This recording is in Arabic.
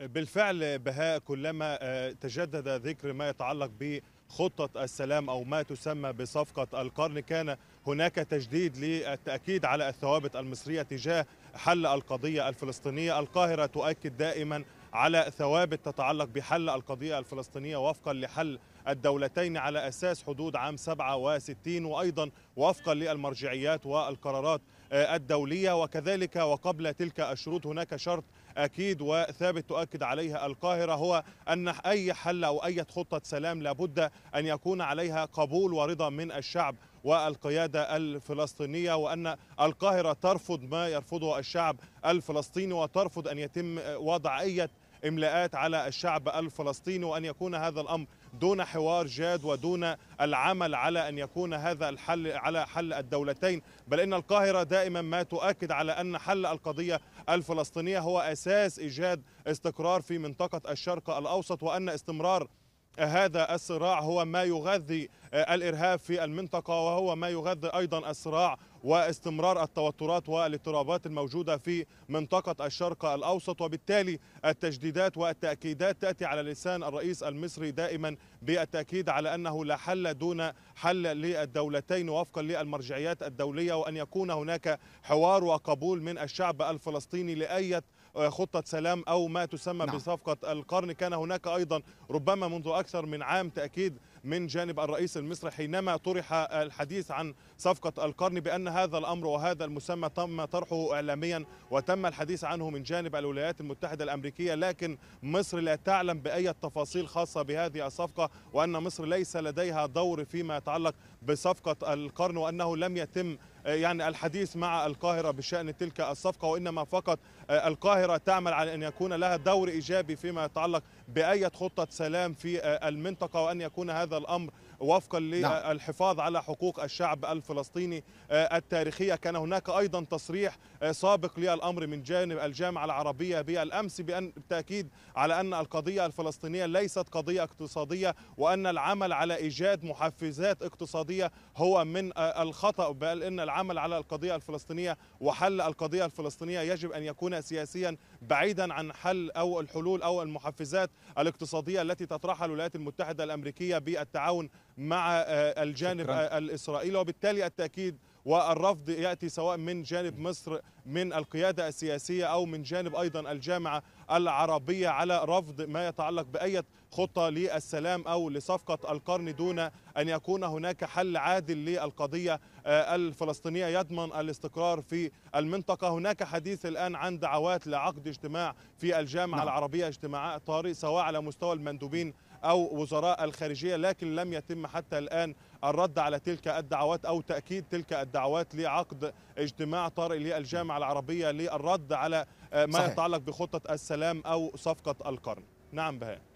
بالفعل بهاء كلما آه، تجدد ذكر ما يتعلق بخطة السلام أو ما تسمى بصفقة القرن كان هناك تجديد للتأكيد على الثوابت المصرية تجاه حل القضية الفلسطينية القاهرة تؤكد دائما على ثوابت تتعلق بحل القضية الفلسطينية وفقا لحل الدولتين على أساس حدود عام 67 وأيضا وفقا للمرجعيات والقرارات آه، الدولية وكذلك وقبل تلك الشروط هناك شرط أكيد وثابت تؤكد عليها القاهرة هو أن أي حل أو أي خطة سلام لابد أن يكون عليها قبول ورضا من الشعب والقيادة الفلسطينية وأن القاهرة ترفض ما يرفضه الشعب الفلسطيني وترفض أن يتم وضع أي إملاءات على الشعب الفلسطيني وأن يكون هذا الأمر دون حوار جاد ودون العمل على أن يكون هذا الحل على حل الدولتين بل إن القاهرة دائما ما تؤكد على أن حل القضية الفلسطينية هو أساس إيجاد استقرار في منطقة الشرق الأوسط وأن استمرار هذا الصراع هو ما يغذي آه، الارهاب في المنطقه وهو ما يغذي ايضا الصراع واستمرار التوترات والاضطرابات الموجوده في منطقه الشرق الاوسط وبالتالي التجديدات والتاكيدات تاتي على لسان الرئيس المصري دائما بالتاكيد على انه لا حل دون حل للدولتين وفقا للمرجعيات الدوليه وان يكون هناك حوار وقبول من الشعب الفلسطيني لايه خطة سلام أو ما تسمى نعم. بصفقة القرن كان هناك أيضا ربما منذ أكثر من عام تأكيد من جانب الرئيس المصري حينما طرح الحديث عن صفقة القرن بأن هذا الأمر وهذا المسمى تم طرحه إعلاميا وتم الحديث عنه من جانب الولايات المتحدة الأمريكية لكن مصر لا تعلم بأي تفاصيل خاصة بهذه الصفقة وأن مصر ليس لديها دور فيما يتعلق بصفقة القرن وأنه لم يتم آه، يعني الحديث مع القاهرة بشأن تلك الصفقة وإنما فقط آه، القاهرة تعمل على أن يكون لها دور إيجابي فيما يتعلق بأية خطة سلام في آه، المنطقة وأن يكون هذا الأمر وفقا نعم. للحفاظ على حقوق الشعب الفلسطيني التاريخية كان هناك أيضا تصريح سابق للأمر من جانب الجامعة العربية بالأمس بأن بالتأكيد على أن القضية الفلسطينية ليست قضية اقتصادية وأن العمل على إيجاد محفزات اقتصادية هو من الخطأ بل إن العمل العمل على القضية الفلسطينية وحل القضية الفلسطينية يجب أن يكون سياسيا بعيدا عن حل أو الحلول أو المحفزات الاقتصادية التي تطرحها الولايات المتحدة الأمريكية بالتعاون مع آه، الجانب شكرا. آه، الإسرائيلي وبالتالي التأكيد والرفض يأتي سواء من جانب مصر من القيادة السياسية أو من جانب أيضا الجامعة العربية على رفض ما يتعلق باي خطة للسلام أو لصفقة القرن دون أن يكون هناك حل عادل للقضية آه، الفلسطينية يضمن الاستقرار في المنطقة هناك حديث الآن عن دعوات لعقد اجتماع في الجامعة نعم. العربية اجتماع طارئ سواء على مستوى المندوبين أو وزراء الخارجية لكن لم يتم حتى الآن الرد على تلك الدعوات أو تأكيد تلك الدعوات لعقد اجتماع طارئ للجامعة العربية للرد على ما صحيح. يتعلق بخطة السلام أو صفقة القرن نعم بهاء